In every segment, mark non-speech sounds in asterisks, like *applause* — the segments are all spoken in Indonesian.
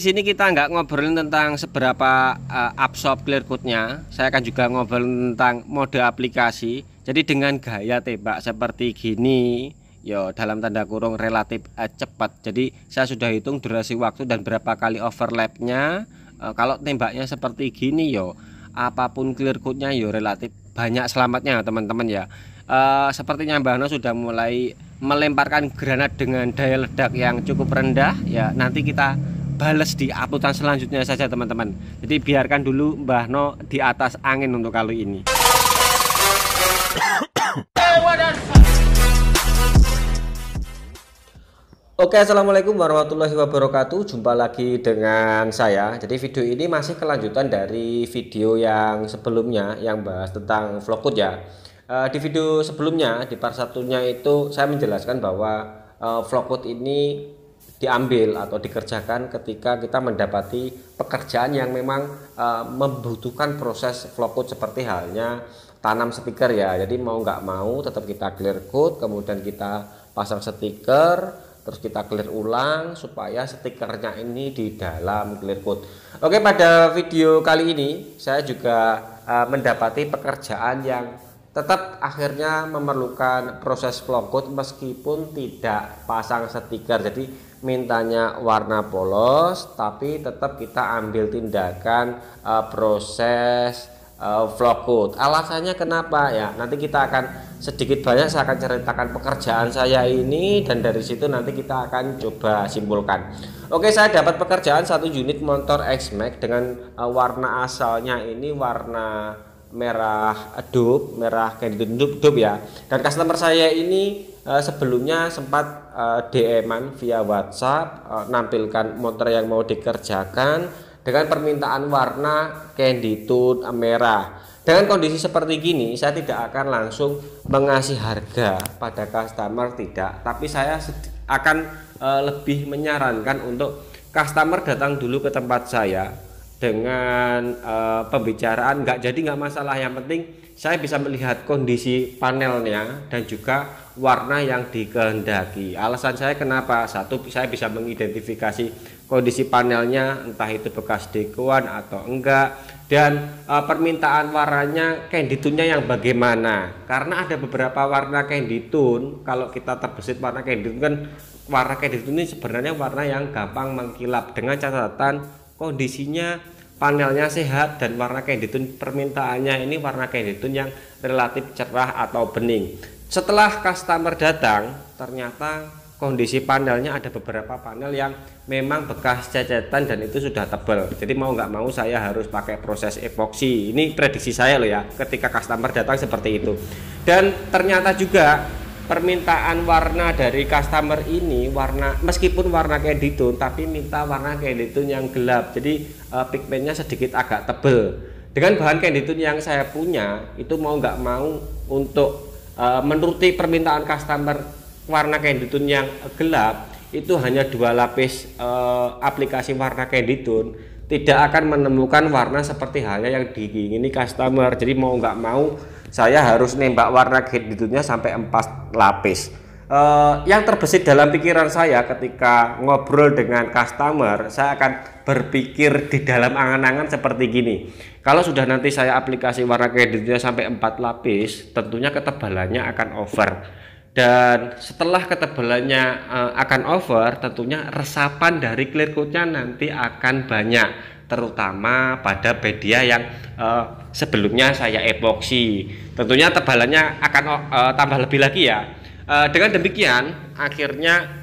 Di sini kita nggak ngobrolin tentang seberapa uh, absorb clear code-nya. Saya akan juga ngobrol tentang mode aplikasi. Jadi dengan gaya tembak seperti gini, yo dalam tanda kurung relatif uh, cepat. Jadi saya sudah hitung durasi waktu dan berapa kali overlapnya. Uh, kalau tembaknya seperti gini, yo apapun clear code-nya yo relatif banyak selamatnya teman-teman ya. Uh, sepertinya Mbak Hana sudah mulai melemparkan granat dengan daya ledak yang cukup rendah. Ya nanti kita balas di uploadan selanjutnya saja teman-teman jadi biarkan dulu Mbah No di atas angin untuk kali ini Oke assalamualaikum warahmatullahi wabarakatuh jumpa lagi dengan saya jadi video ini masih kelanjutan dari video yang sebelumnya yang bahas tentang vlogut ya uh, di video sebelumnya di part satunya itu saya menjelaskan bahwa uh, ini diambil atau dikerjakan ketika kita mendapati pekerjaan yang memang e, membutuhkan proses flow code seperti halnya tanam stiker ya jadi mau nggak mau tetap kita clear code kemudian kita pasang stiker terus kita clear ulang supaya stikernya ini di dalam clear code oke pada video kali ini saya juga e, mendapati pekerjaan yang tetap akhirnya memerlukan proses vlog code meskipun tidak pasang stiker jadi mintanya warna polos tapi tetap kita ambil tindakan uh, proses uh, vlog code alasannya kenapa ya nanti kita akan sedikit banyak saya akan ceritakan pekerjaan saya ini dan dari situ nanti kita akan coba simpulkan Oke saya dapat pekerjaan satu unit motor X-Max dengan uh, warna asalnya ini warna merah adup, merah kayak ditutup dup ya. Dan customer saya ini uh, sebelumnya sempat uh, eh, dm via WhatsApp uh, nampilkan motor yang mau dikerjakan dengan permintaan warna candy tone merah. Dengan kondisi seperti gini, saya tidak akan langsung mengasih harga pada customer tidak, tapi saya akan uh, lebih menyarankan untuk customer datang dulu ke tempat saya dengan uh, pembicaraan nggak jadi nggak masalah yang penting saya bisa melihat kondisi panelnya dan juga warna yang dikehendaki alasan saya kenapa satu saya bisa mengidentifikasi kondisi panelnya entah itu bekas dekuan atau enggak dan uh, permintaan warnanya candy tune nya yang bagaimana karena ada beberapa warna candy tune kalau kita terbesit warna candy tune kan warna candy tune ini sebenarnya warna yang gampang mengkilap dengan catatan kondisinya panelnya sehat dan warna kenditun permintaannya ini warna kenditun yang relatif cerah atau bening setelah customer datang ternyata kondisi panelnya ada beberapa panel yang memang bekas cecetan dan itu sudah tebal jadi mau nggak mau saya harus pakai proses epoxy ini prediksi saya loh ya ketika customer datang seperti itu dan ternyata juga permintaan warna dari customer ini warna meskipun warna candy tone tapi minta warna candy tone yang gelap jadi uh, eh, pigmennya sedikit agak tebel dengan bahan candy tone yang saya punya itu mau nggak mau untuk uh, menuruti permintaan customer warna candy tone yang gelap itu hanya dua lapis uh, aplikasi warna candy tone tidak akan menemukan warna seperti halnya yang diingini customer jadi mau nggak mau saya harus nembak warna graditude-nya sampai empat lapis uh, yang terbesit dalam pikiran saya ketika ngobrol dengan customer, saya akan berpikir di dalam angan-angan seperti gini. Kalau sudah nanti saya aplikasi warna kreditnya sampai empat lapis, tentunya ketebalannya akan over. Dan setelah ketebalannya uh, akan over, tentunya resapan dari clear coat-nya nanti akan banyak terutama pada media yang uh, sebelumnya saya epoksi. Tentunya tebalannya akan uh, tambah lebih lagi ya. Uh, dengan demikian akhirnya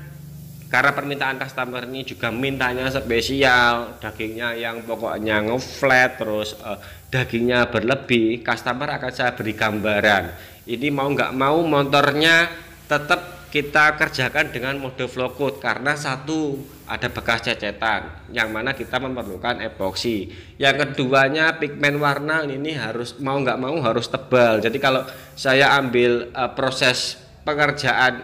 karena permintaan customer ini juga mintanya spesial dagingnya yang pokoknya ngeflat terus uh, dagingnya berlebih customer akan saya beri gambaran ini mau nggak mau motornya tetap kita kerjakan dengan mode flow coat karena satu ada bekas cecetan yang mana kita memerlukan epoxy yang keduanya pigmen warna ini harus mau nggak mau harus tebal jadi kalau saya ambil uh, proses pengerjaan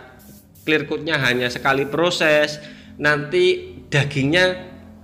clear coatnya hanya sekali proses nanti dagingnya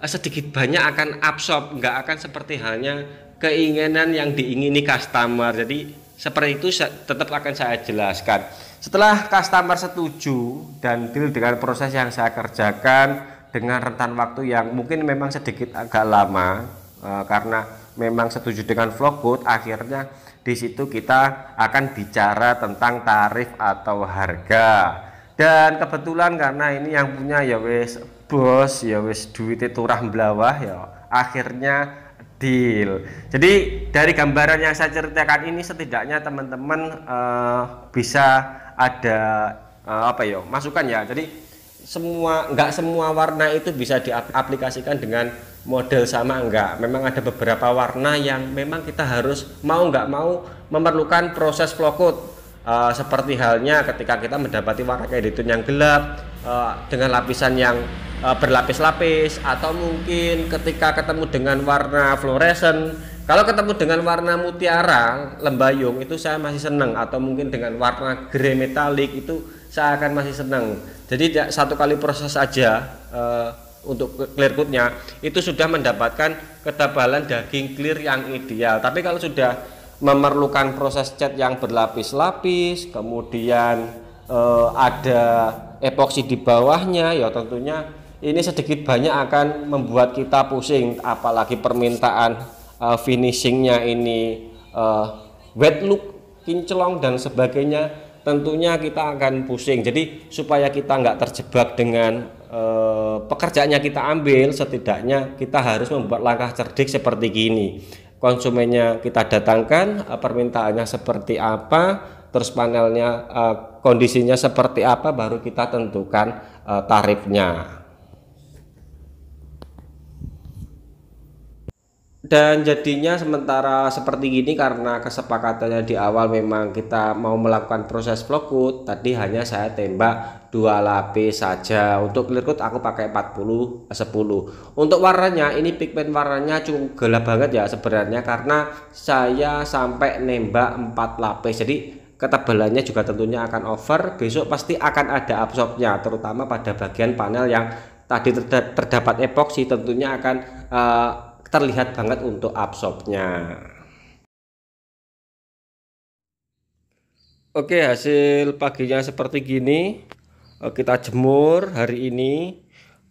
eh, sedikit banyak akan absorb nggak akan seperti halnya keinginan yang diingini customer jadi seperti itu tetap akan saya jelaskan setelah customer setuju dan deal dengan proses yang saya kerjakan dengan rentan waktu yang mungkin memang sedikit agak lama e, karena memang setuju dengan code akhirnya di situ kita akan bicara tentang tarif atau harga. Dan kebetulan karena ini yang punya ya wes bos ya wes duit itu rah belawah ya akhirnya deal. Jadi dari gambaran yang saya ceritakan ini setidaknya teman-teman uh, bisa ada uh, apa ya masukan ya jadi semua nggak semua warna itu bisa diaplikasikan dengan model sama enggak memang ada beberapa warna yang memang kita harus mau nggak mau memerlukan proses flokut uh, eh, seperti halnya ketika kita mendapati warna kayak yang gelap uh, dengan lapisan yang uh, berlapis-lapis atau mungkin ketika ketemu dengan warna fluoresen kalau ketemu dengan warna mutiara lembayung itu saya masih seneng, atau mungkin dengan warna grey metalik itu saya akan masih seneng. Jadi satu kali proses aja uh, eh, untuk clear coatnya itu sudah mendapatkan ketebalan daging clear yang ideal. Tapi kalau sudah memerlukan proses cat yang berlapis-lapis, kemudian uh, ada epoksi di bawahnya, ya tentunya ini sedikit banyak akan membuat kita pusing, apalagi permintaan uh, finishingnya ini uh, wet look, kincelong dan sebagainya, tentunya kita akan pusing. Jadi supaya kita nggak terjebak dengan uh, pekerjaannya kita ambil, setidaknya kita harus membuat langkah cerdik seperti gini. Konsumennya kita datangkan, uh, permintaannya seperti apa, terus panelnya uh, kondisinya seperti apa, baru kita tentukan uh, tarifnya. dan jadinya sementara seperti ini karena kesepakatannya di awal memang kita mau melakukan proses flowcut tadi hanya saya tembak dua lapis saja untuk clear aku pakai 40 10 untuk warnanya ini pigmen warnanya cukup gelap banget ya sebenarnya karena saya sampai nembak 4 lapis jadi ketebalannya juga tentunya akan over besok pasti akan ada absorbnya terutama pada bagian panel yang tadi terdapat epoksi tentunya akan uh, terlihat banget untuk absorbnya. Oke hasil paginya seperti gini eh, kita jemur hari ini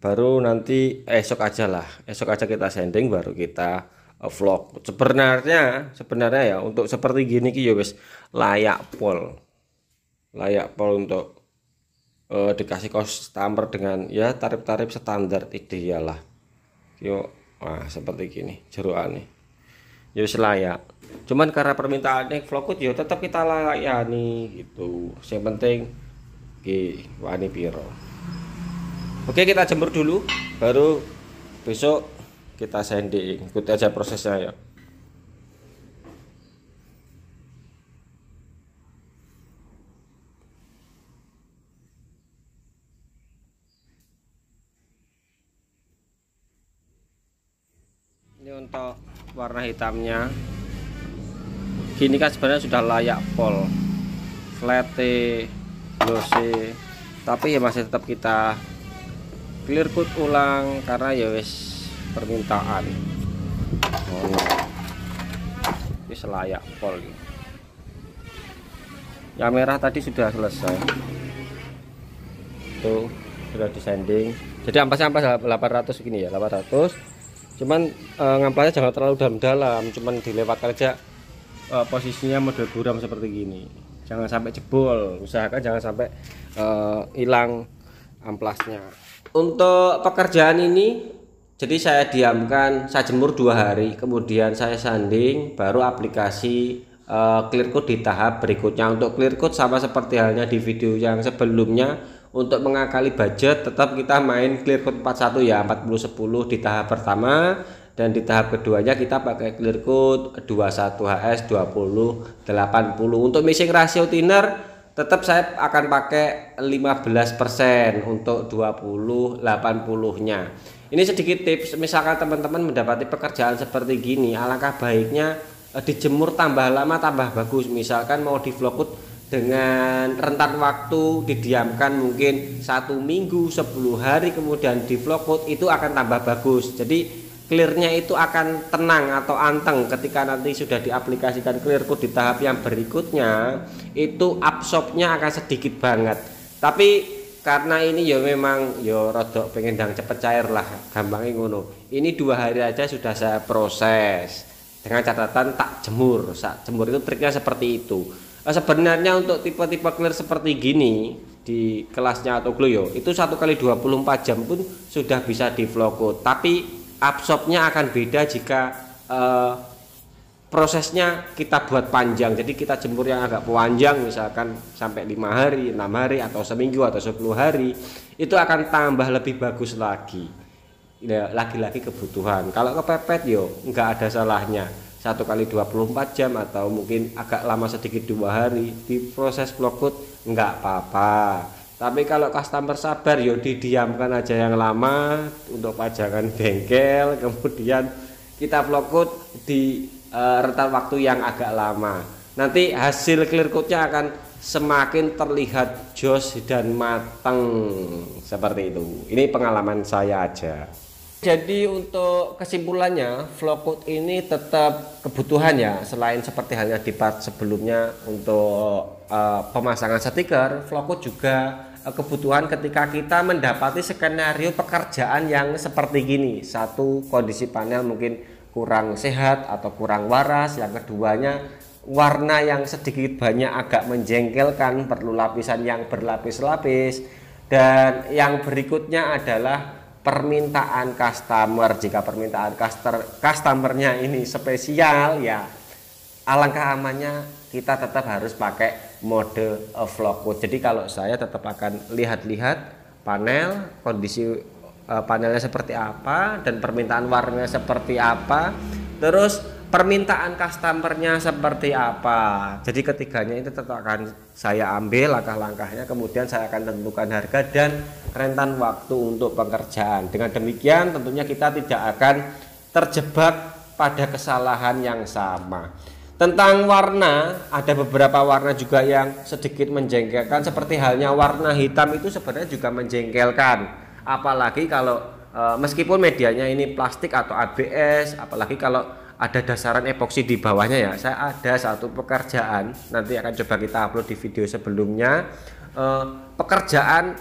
baru nanti esok aja lah esok aja kita sending baru kita eh, vlog sebenarnya sebenarnya ya untuk seperti gini ki ya, wis layak pol layak pol untuk uh, dikasih customer dengan ya tarif-tarif standar ideal lah yuk Nah, seperti gini jeruan nih. Ya layak. Cuman karena permintaannya vlogut ya tetap kita layani gitu. Yang penting ki wani piro. Oke, kita jemur dulu baru besok kita sending. ikut aja prosesnya ya. warna hitamnya gini kan sebenarnya sudah layak pol flete glossy tapi ya masih tetap kita clear coat ulang karena ya wis permintaan oh. ini selayak pol Ya yang merah tadi sudah selesai tuh sudah disanding jadi ampas-ampas 800 gini ya 800 cuman e, eh, ngamplasnya jangan terlalu dalam-dalam cuman dilewat aja e, posisinya model buram seperti gini jangan sampai jebol usahakan jangan sampai eh, hilang amplasnya untuk pekerjaan ini jadi saya diamkan saya jemur dua hari kemudian saya sanding baru aplikasi e, clear coat di tahap berikutnya untuk clear coat sama seperti halnya di video yang sebelumnya untuk mengakali budget tetap kita main clear code 41 ya 40 10 di tahap pertama dan di tahap keduanya kita pakai clear code 21HS 20 80 untuk missing ratio thinner tetap saya akan pakai 15% untuk 20 80 nya ini sedikit tips misalkan teman-teman mendapati pekerjaan seperti gini alangkah baiknya eh, dijemur tambah lama tambah bagus misalkan mau di vlogut dengan rentan waktu didiamkan mungkin satu minggu sepuluh hari kemudian di flowcode itu akan tambah bagus jadi clearnya itu akan tenang atau anteng ketika nanti sudah diaplikasikan clear code di tahap yang berikutnya itu absorbnya akan sedikit banget tapi karena ini ya memang ya rodok pengen dang cepet cair lah gampangnya ngono ini dua hari aja sudah saya proses dengan catatan tak jemur saat jemur itu triknya seperti itu Eh, sebenarnya untuk tipe-tipe clear seperti gini di kelasnya atau Clio itu satu kali 24 jam pun sudah bisa di flow tapi absorbnya akan beda jika eh, prosesnya kita buat panjang jadi kita jemur yang agak panjang misalkan sampai lima hari enam hari atau seminggu atau 10 hari itu akan tambah lebih bagus lagi ya, lagi-lagi kebutuhan kalau kepepet yo nggak ada salahnya satu kali 24 jam atau mungkin agak lama sedikit dua hari di proses blokut nggak apa-apa tapi kalau customer sabar yo ya didiamkan aja yang lama untuk pajangan bengkel *laughs* kemudian kita blokut di e, eh, rentan waktu yang agak lama nanti hasil clear coatnya akan semakin terlihat jos dan matang seperti itu ini pengalaman saya aja jadi untuk kesimpulannya, flow code ini tetap kebutuhan ya. Selain seperti halnya di part sebelumnya untuk uh, pemasangan stiker, flow code juga uh, kebutuhan ketika kita mendapati skenario pekerjaan yang seperti gini. Satu, kondisi panel mungkin kurang sehat atau kurang waras. Yang keduanya, warna yang sedikit banyak agak menjengkelkan, perlu lapisan yang berlapis-lapis. Dan yang berikutnya adalah permintaan customer jika permintaan customer customernya ini spesial ya alangkah amannya kita tetap harus pakai mode vlog jadi kalau saya tetap akan lihat-lihat panel kondisi eh, panelnya seperti apa dan permintaan warnanya seperti apa terus permintaan customernya seperti apa. Jadi ketiganya itu tetap akan saya ambil langkah-langkahnya, kemudian saya akan tentukan harga dan rentan waktu untuk pengerjaan. Dengan demikian tentunya kita tidak akan terjebak pada kesalahan yang sama. Tentang warna, ada beberapa warna juga yang sedikit menjengkelkan seperti halnya warna hitam itu sebenarnya juga menjengkelkan. Apalagi kalau eh, meskipun medianya ini plastik atau ABS, apalagi kalau ada dasaran epoksi di bawahnya ya saya ada satu pekerjaan nanti akan coba kita upload di video sebelumnya eh, pekerjaan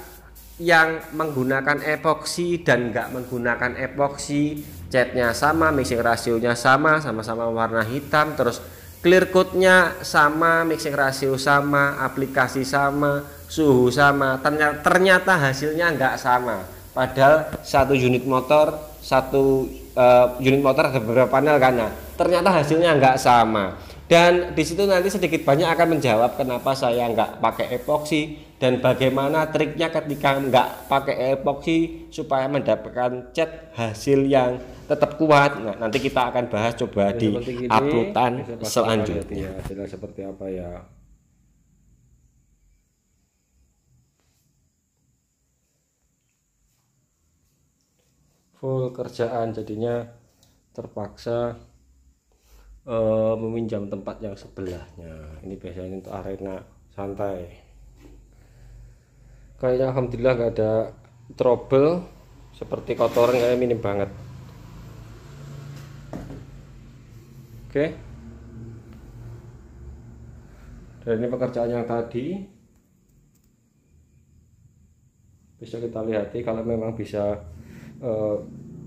yang menggunakan epoksi dan nggak menggunakan epoksi catnya sama mixing rasionya sama sama-sama warna hitam terus clear coatnya sama mixing rasio sama aplikasi sama suhu sama ternyata, hasilnya nggak sama padahal satu unit motor satu uh, unit motor ada beberapa panel karena ternyata hasilnya nggak sama dan di situ nanti sedikit banyak akan menjawab kenapa saya nggak pakai epoxy dan bagaimana triknya ketika nggak pakai epoxy supaya mendapatkan cat hasil yang tetap kuat nah, nanti kita akan bahas coba ya, di uploadan selanjutnya seperti apa ya full kerjaan jadinya terpaksa uh, meminjam tempat yang sebelahnya ini biasanya untuk arena santai kayaknya alhamdulillah nggak ada trouble seperti kotoran kayak minim banget oke okay. dan ini pekerjaan yang tadi bisa kita lihat kalau memang bisa Eh,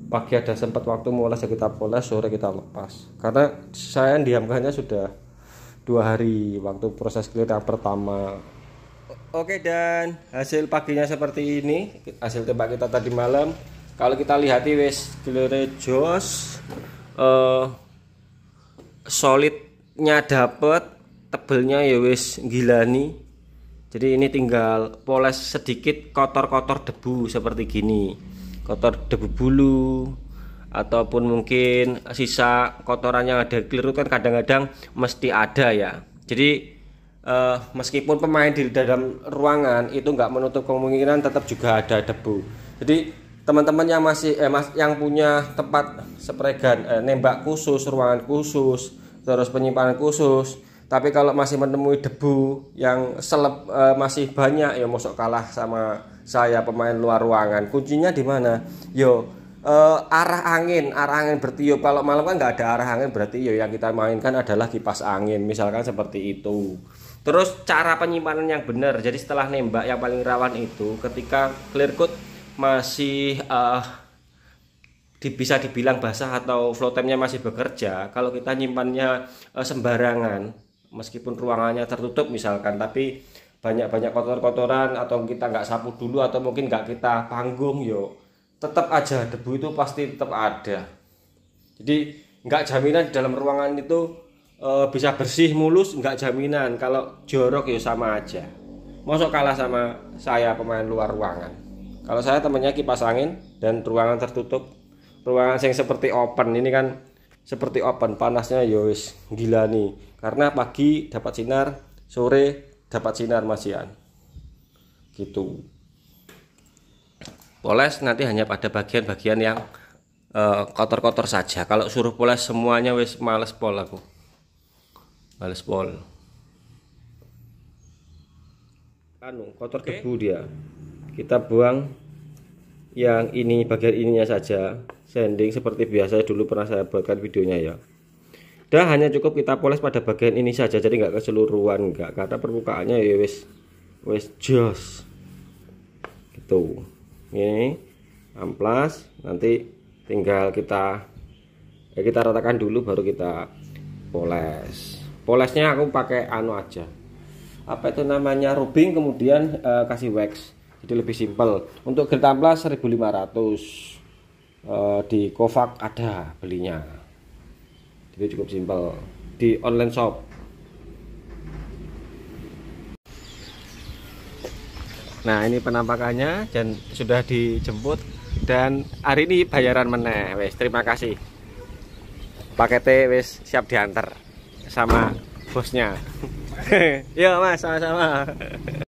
pagi ada sempat waktu moles ya kita poles sore kita lepas karena saya diamkannya sudah dua hari waktu proses clear yang pertama Oke dan hasil paginya seperti ini hasil tembak kita tadi malam kalau kita lihat wes clear jos uh, solidnya dapet tebelnya ya wes nih jadi ini tinggal poles sedikit kotor-kotor debu seperti gini kotor debu bulu ataupun mungkin sisa kotoran yang ada keliru kan kadang-kadang mesti ada ya jadi eh, meskipun pemain di dalam ruangan itu nggak menutup kemungkinan tetap juga ada debu jadi teman-teman yang masih eh, mas, yang punya tempat spregan eh, nembak khusus ruangan khusus terus penyimpanan khusus tapi kalau masih menemui debu yang seleb e, masih banyak ya mosok kalah sama saya pemain luar ruangan kuncinya di mana yo e, arah angin arah angin bertiup kalau malam kan nggak ada arah angin berarti yo yang kita mainkan adalah kipas angin misalkan seperti itu terus cara penyimpanan yang benar jadi setelah nembak yang paling rawan itu ketika clear coat masih uh, bisa dibilang basah atau flow time-nya masih bekerja, kalau kita nyimpannya sembarangan, meskipun ruangannya tertutup misalkan tapi banyak-banyak kotor-kotoran atau kita nggak sapu dulu atau mungkin nggak kita panggung yuk, tetap aja debu itu pasti tetap ada jadi nggak jaminan di dalam ruangan itu e, bisa bersih mulus nggak jaminan kalau jorok ya sama aja masuk kalah sama saya pemain luar ruangan kalau saya temennya kipas angin dan ruangan tertutup ruangan yang seperti open ini kan seperti open panasnya yowis ya gila nih karena pagi dapat sinar sore dapat sinar masian gitu poles nanti hanya pada bagian-bagian yang eh, kotor-kotor uh, saja kalau suruh poles semuanya wis males pol aku males pol anu kotor debu dia kita buang yang ini bagian ininya saja sanding seperti biasa dulu pernah saya buatkan videonya ya Dah hanya cukup kita poles pada bagian ini saja jadi nggak keseluruhan nggak kata permukaannya ya wes wes jos gitu ini amplas nanti tinggal kita ya kita ratakan dulu baru kita poles polesnya aku pakai anu aja apa itu namanya rubbing kemudian eh, kasih wax jadi lebih simpel untuk gel amplas 1500 E, di Kovac ada belinya jadi cukup simpel di online shop nah ini penampakannya dan sudah dijemput dan hari ini bayaran meneh wes terima kasih paketnya wes siap diantar sama bosnya *laughs* ya mas sama-sama